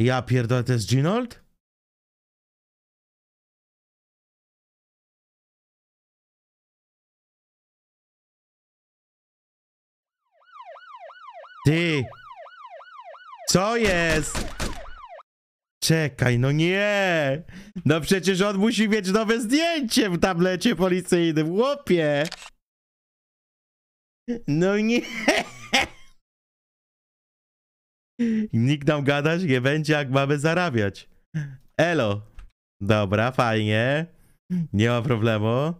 Ja pierdolę, to jest Ginold? Ty! Co jest? Czekaj, no nie! No przecież on musi mieć nowe zdjęcie w tablecie policyjnym, łopie. No nie! Nikt nam gadać nie będzie, jak mamy zarabiać. Elo. Dobra, fajnie. Nie ma problemu.